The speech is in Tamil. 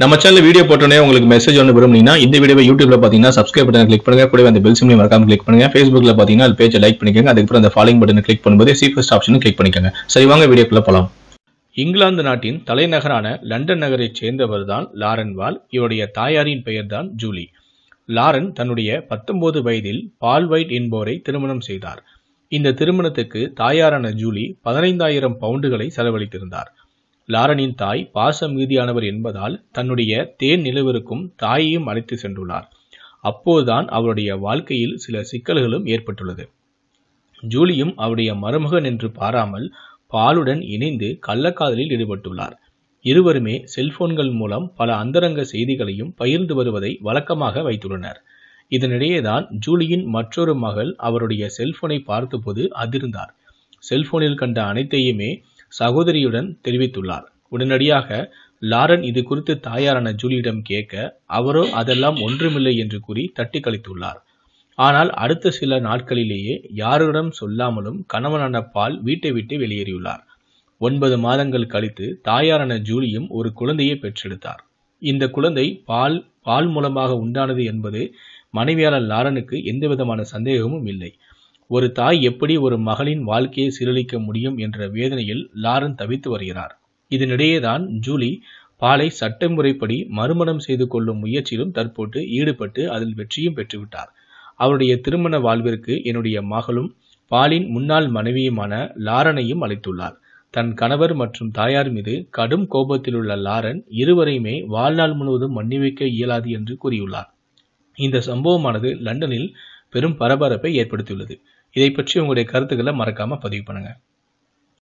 நம்ம சேனல் வீடியோ போட்டோன்னே உங்களுக்கு மெசேஜ் ஒன்று விரும்புனீங்கன்னா இந்த வீடியோ யூடியூப்ல பார்த்தீங்கன்னா சப்ஸ்கிரைப் பட்டன் கிளிக் பண்ணுங்க கூட அந்த பெல் சிம்லையும் மறக்காம கிளிக் பண்ணுங்க ஃபேஸ்புக்ல பார்த்தீங்கன்னா அது பேஜை லைக் பண்ணிக்கோங்க அதுக்கப்புறம் அந்த ஃபாலோ பட்டன் கிளிக் பண்ணும்போது சீஃபஸ்ட் ஆப்ஷனும் கிளிக் பண்ணிக்கோங்க சரி வாங்க வீடியோக்குள்ள போகலாம் இங்கிலாந்து நாட்டின் தலைநகரான லண்டன் நகரைச் சேர்ந்தவர் தான் லாரன் வால் இவருடைய தாயாரின் பெயர் தான் ஜூலி லாரன் தன்னுடைய பத்தொன்பது வயதில் பால் வைட் என்போரை திருமணம் செய்தார் இந்த திருமணத்துக்கு தாயாரான ஜூலி பதினைந்தாயிரம் பவுண்டுகளை செலவழித்திருந்தார் லாரனின் தாய் பாச மீதியானவர் என்பதால் தன்னுடைய தேன் நிலவருக்கும் தாயையும் அழைத்து சென்றுள்ளார் அப்போதுதான் அவருடைய வாழ்க்கையில் சில சிக்கல்களும் ஏற்பட்டுள்ளது ஜூலியும் அவருடைய மருமகன் என்று பாராமல் பாலுடன் இணைந்து கள்ளக்காதலில் ஈடுபட்டுள்ளார் இருவருமே செல்போன்கள் மூலம் பல அந்தரங்க செய்திகளையும் பகிர்ந்து வருவதை வழக்கமாக வைத்துள்ளனர் இதனிடையேதான் ஜூலியின் மற்றொரு மகள் அவருடைய செல்போனை பார்த்தபோது அதிர்ந்தார் செல்போனில் கண்ட அனைத்தையுமே சகோதரியுடன் தெரிவித்துள்ளார் உடனடியாக லாரன் இது குறித்து தாயாரான ஜூலியிடம் கேட்க அவரோ அதெல்லாம் ஒன்றுமில்லை என்று கூறி தட்டி கழித்துள்ளார் ஆனால் அடுத்த சில நாட்களிலேயே யாருடன் சொல்லாமலும் கணவனான பால் வீட்டை விட்டு வெளியேறியுள்ளார் ஒன்பது மாதங்கள் கழித்து தாயாரான ஜூலியும் ஒரு குழந்தையை பெற்றெடுத்தார் இந்த குழந்தை பால் பால் மூலமாக உண்டானது என்பது மனைவியாளர் லாரனுக்கு எந்தவிதமான சந்தேகமும் இல்லை ஒரு தாய் எப்படி ஒரு மகளின் வாழ்க்கையை சீரழிக்க முடியும் என்ற வேதனையில் லாரன் தவித்து வருகிறார் இதனிடையேதான் ஜூலி பாலை சட்டமுறைப்படி மறுமணம் செய்து கொள்ளும் முயற்சியிலும் தற்போது ஈடுபட்டு அதில் வெற்றியும் பெற்றுவிட்டார் அவருடைய திருமண வாழ்விற்கு என்னுடைய மகளும் பாலின் முன்னாள் மனைவியுமான லாரனையும் அழைத்துள்ளார் தன் கணவர் மற்றும் தாயார் மீது கடும் கோபத்திலுள்ள லாரன் இருவரையுமே வாழ்நாள் முழுவதும் மன்னிவிக்க இயலாது என்று கூறியுள்ளார் இந்த சம்பவமானது லண்டனில் பெரும் பரபரப்பை ஏற்படுத்தியுள்ளது இதை பற்றி உங்களுடைய கருத்துக்களை மறக்காமல் பதிவு பண்ணுங்கள்